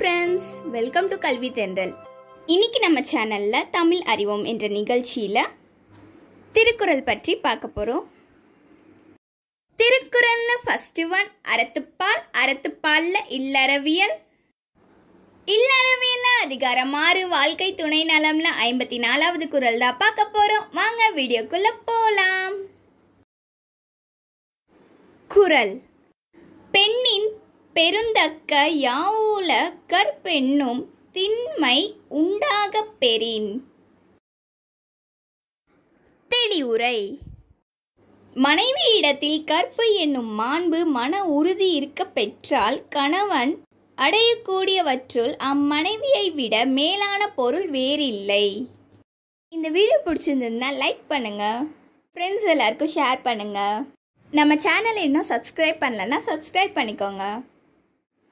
friends welcome to கல்வி தென்றல் இன்னைக்கு நம்ம சேனலில் தமிழ் அறிவோம் என்ற நிகழ்ச்சியில் திருக்குறள் பற்றி பார்க்க போகிறோம் திருக்குறளில் ஃபஸ்ட்டு ஒன் அறத்துப்பால் அறத்துப்பாலில் இல்லறவியல் அதிகாரம் அதிகாரமாறு வாழ்க்கை துணை நலம்ல ஐம்பத்தி நாலாவது குரல் தான் பார்க்க போகிறோம் வாங்க வீடியோக்குள்ளே போகலாம் குரல் பெண்ணின் பெருந்தக்க யாவூல கற்பெண்ணும் திண்மை உண்டாகப் பெறின் தெளிவுரை மனைவியிடத்தில் கற்பு என்னும் மாண்பு மன உறுதி இருக்க பெற்றால் கணவன் அடையக்கூடியவற்றுள் அம்மனைவியை விட மேலான பொருள் வேறில்லை இந்த வீடியோ பிடிச்சிருந்ததுன்னா லைக் பண்ணுங்கள் ஃப்ரெண்ட்ஸ் எல்லாருக்கும் ஷேர் பண்ணுங்கள் நம்ம சேனல் இன்னும் சப்ஸ்கிரைப் பண்ணலன்னா சப்ஸ்கிரைப் பண்ணிக்கோங்க